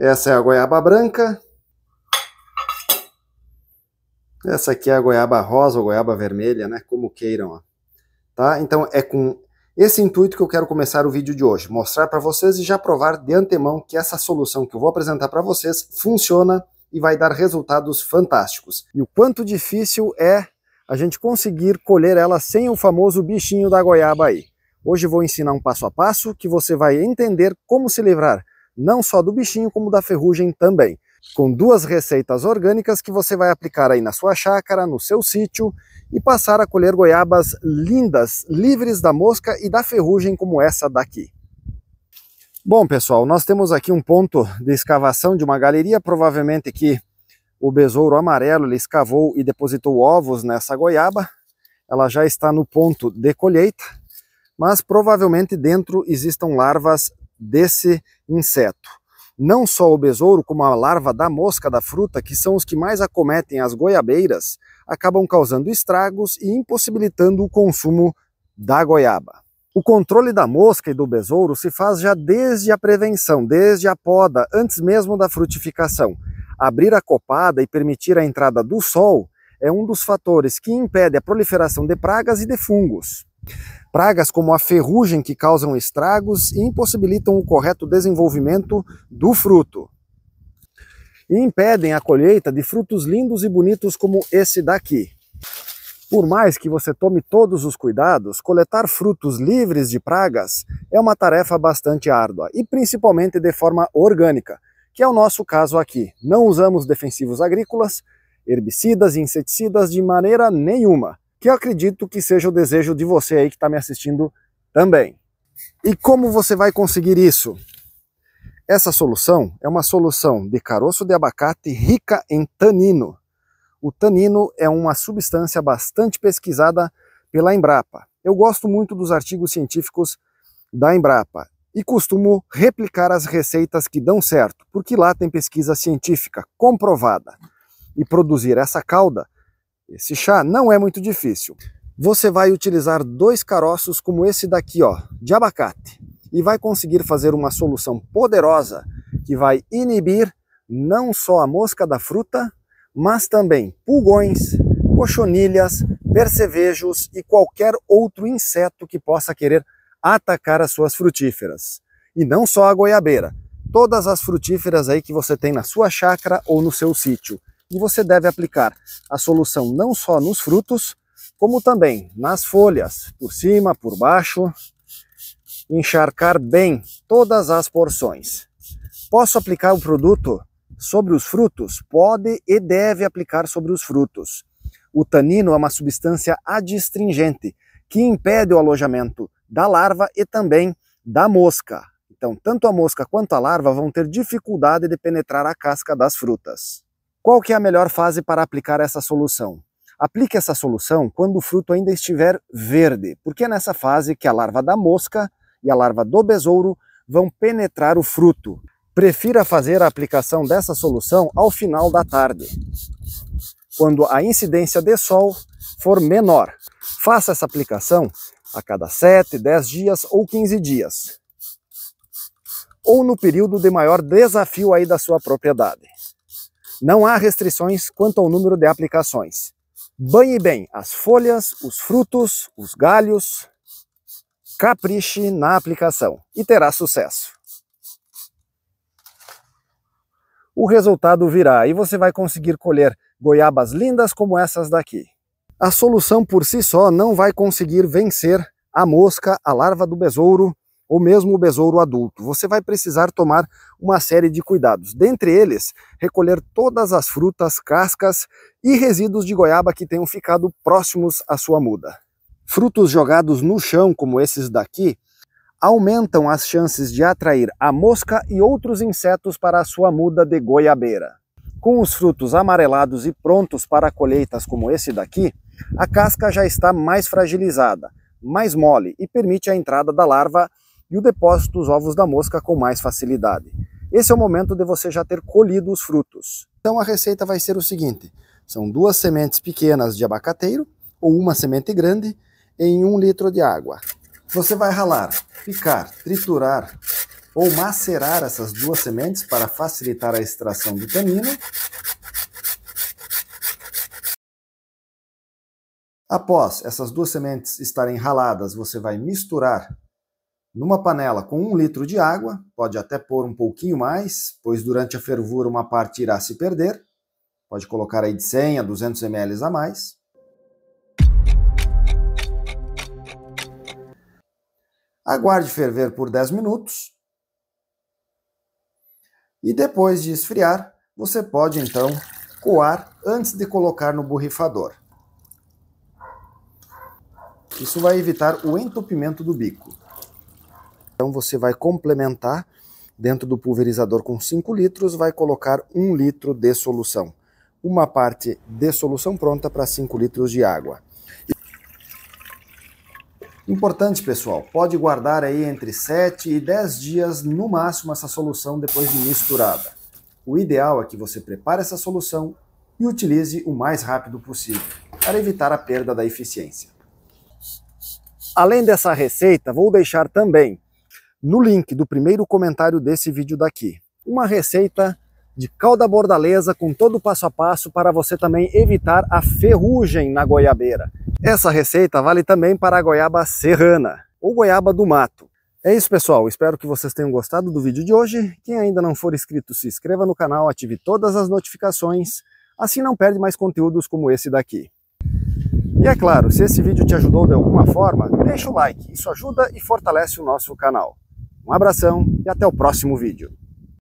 Essa é a goiaba branca. Essa aqui é a goiaba rosa ou goiaba vermelha, né? Como queiram, ó. Tá? Então é com esse intuito que eu quero começar o vídeo de hoje, mostrar para vocês e já provar de antemão que essa solução que eu vou apresentar para vocês funciona e vai dar resultados fantásticos. E o quanto difícil é a gente conseguir colher ela sem o famoso bichinho da goiaba aí. Hoje vou ensinar um passo a passo que você vai entender como se livrar não só do bichinho, como da ferrugem também. Com duas receitas orgânicas que você vai aplicar aí na sua chácara, no seu sítio e passar a colher goiabas lindas, livres da mosca e da ferrugem como essa daqui. Bom, pessoal, nós temos aqui um ponto de escavação de uma galeria, provavelmente que o besouro amarelo ele escavou e depositou ovos nessa goiaba. Ela já está no ponto de colheita, mas provavelmente dentro existam larvas desse inseto. Não só o besouro, como a larva da mosca da fruta, que são os que mais acometem as goiabeiras, acabam causando estragos e impossibilitando o consumo da goiaba. O controle da mosca e do besouro se faz já desde a prevenção, desde a poda, antes mesmo da frutificação. Abrir a copada e permitir a entrada do sol é um dos fatores que impede a proliferação de pragas e de fungos pragas como a ferrugem que causam estragos e impossibilitam o correto desenvolvimento do fruto. E impedem a colheita de frutos lindos e bonitos como esse daqui. Por mais que você tome todos os cuidados, coletar frutos livres de pragas é uma tarefa bastante árdua e principalmente de forma orgânica, que é o nosso caso aqui. Não usamos defensivos agrícolas, herbicidas e inseticidas de maneira nenhuma que eu acredito que seja o desejo de você aí que está me assistindo também. E como você vai conseguir isso? Essa solução é uma solução de caroço de abacate rica em tanino. O tanino é uma substância bastante pesquisada pela Embrapa. Eu gosto muito dos artigos científicos da Embrapa e costumo replicar as receitas que dão certo, porque lá tem pesquisa científica comprovada. E produzir essa calda esse chá não é muito difícil. Você vai utilizar dois caroços como esse daqui, ó, de abacate, e vai conseguir fazer uma solução poderosa que vai inibir não só a mosca da fruta, mas também pulgões, cochonilhas, percevejos e qualquer outro inseto que possa querer atacar as suas frutíferas. E não só a goiabeira, todas as frutíferas aí que você tem na sua chácara ou no seu sítio e você deve aplicar a solução não só nos frutos, como também nas folhas, por cima, por baixo, encharcar bem todas as porções. Posso aplicar o produto sobre os frutos? Pode e deve aplicar sobre os frutos. O tanino é uma substância adstringente que impede o alojamento da larva e também da mosca. Então, tanto a mosca quanto a larva vão ter dificuldade de penetrar a casca das frutas. Qual que é a melhor fase para aplicar essa solução? Aplique essa solução quando o fruto ainda estiver verde, porque é nessa fase que a larva da mosca e a larva do besouro vão penetrar o fruto. Prefira fazer a aplicação dessa solução ao final da tarde, quando a incidência de sol for menor. Faça essa aplicação a cada 7, 10 dias ou 15 dias, ou no período de maior desafio aí da sua propriedade. Não há restrições quanto ao número de aplicações. Banhe bem as folhas, os frutos, os galhos. Capriche na aplicação e terá sucesso. O resultado virá e você vai conseguir colher goiabas lindas como essas daqui. A solução por si só não vai conseguir vencer a mosca, a larva do besouro ou mesmo o besouro adulto, você vai precisar tomar uma série de cuidados. Dentre eles, recolher todas as frutas, cascas e resíduos de goiaba que tenham ficado próximos à sua muda. Frutos jogados no chão, como esses daqui, aumentam as chances de atrair a mosca e outros insetos para a sua muda de goiabeira. Com os frutos amarelados e prontos para colheitas como esse daqui, a casca já está mais fragilizada, mais mole e permite a entrada da larva e o depósito dos ovos da mosca com mais facilidade. Esse é o momento de você já ter colhido os frutos. Então a receita vai ser o seguinte: são duas sementes pequenas de abacateiro ou uma semente grande em um litro de água. Você vai ralar, picar, triturar ou macerar essas duas sementes para facilitar a extração do tanino. Após essas duas sementes estarem raladas, você vai misturar numa panela com um litro de água, pode até pôr um pouquinho mais, pois durante a fervura uma parte irá se perder. Pode colocar aí de 100 a 200 ml a mais. Aguarde ferver por 10 minutos. E depois de esfriar, você pode então coar antes de colocar no borrifador. Isso vai evitar o entupimento do bico. Então você vai complementar dentro do pulverizador com 5 litros, vai colocar 1 litro de solução. Uma parte de solução pronta para 5 litros de água. Importante, pessoal, pode guardar aí entre 7 e 10 dias no máximo essa solução depois de misturada. O ideal é que você prepare essa solução e utilize o mais rápido possível, para evitar a perda da eficiência. Além dessa receita, vou deixar também no link do primeiro comentário desse vídeo daqui. Uma receita de calda bordaleza com todo o passo a passo para você também evitar a ferrugem na goiabeira. Essa receita vale também para a goiaba serrana ou goiaba do mato. É isso pessoal, espero que vocês tenham gostado do vídeo de hoje. Quem ainda não for inscrito, se inscreva no canal, ative todas as notificações, assim não perde mais conteúdos como esse daqui. E é claro, se esse vídeo te ajudou de alguma forma, deixa o like, isso ajuda e fortalece o nosso canal. Um abração e até o próximo vídeo.